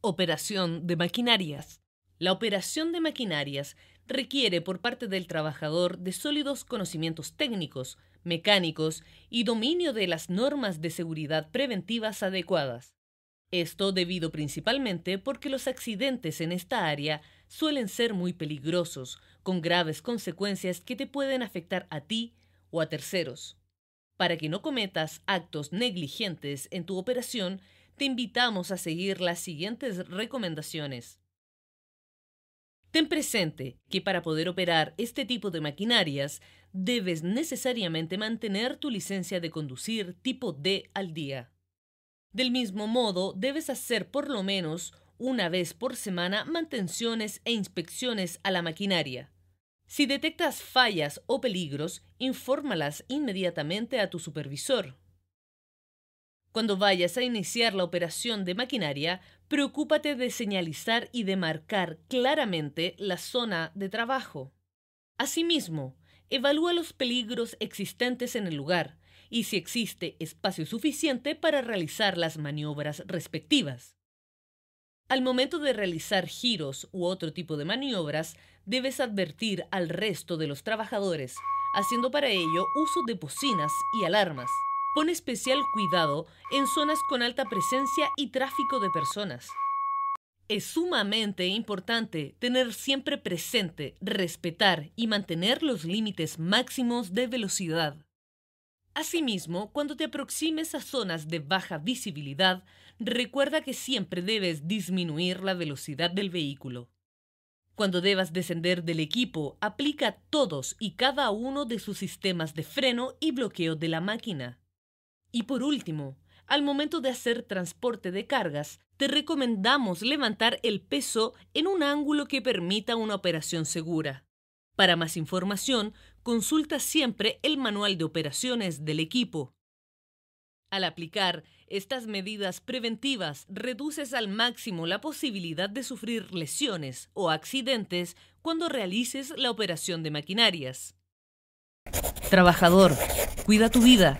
Operación de maquinarias. La operación de maquinarias requiere por parte del trabajador de sólidos conocimientos técnicos, mecánicos y dominio de las normas de seguridad preventivas adecuadas. Esto debido principalmente porque los accidentes en esta área suelen ser muy peligrosos, con graves consecuencias que te pueden afectar a ti o a terceros. Para que no cometas actos negligentes en tu operación, te invitamos a seguir las siguientes recomendaciones. Ten presente que para poder operar este tipo de maquinarias debes necesariamente mantener tu licencia de conducir tipo D al día. Del mismo modo, debes hacer por lo menos una vez por semana mantenciones e inspecciones a la maquinaria. Si detectas fallas o peligros, infórmalas inmediatamente a tu supervisor. Cuando vayas a iniciar la operación de maquinaria, preocúpate de señalizar y de marcar claramente la zona de trabajo. Asimismo, evalúa los peligros existentes en el lugar y si existe espacio suficiente para realizar las maniobras respectivas. Al momento de realizar giros u otro tipo de maniobras, debes advertir al resto de los trabajadores, haciendo para ello uso de bocinas y alarmas. Con especial cuidado en zonas con alta presencia y tráfico de personas. Es sumamente importante tener siempre presente, respetar y mantener los límites máximos de velocidad. Asimismo, cuando te aproximes a zonas de baja visibilidad, recuerda que siempre debes disminuir la velocidad del vehículo. Cuando debas descender del equipo, aplica todos y cada uno de sus sistemas de freno y bloqueo de la máquina. Y por último, al momento de hacer transporte de cargas, te recomendamos levantar el peso en un ángulo que permita una operación segura. Para más información, consulta siempre el manual de operaciones del equipo. Al aplicar estas medidas preventivas, reduces al máximo la posibilidad de sufrir lesiones o accidentes cuando realices la operación de maquinarias. Trabajador, cuida tu vida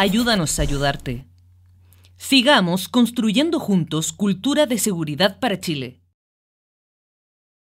ayúdanos a ayudarte. Sigamos construyendo juntos cultura de seguridad para Chile.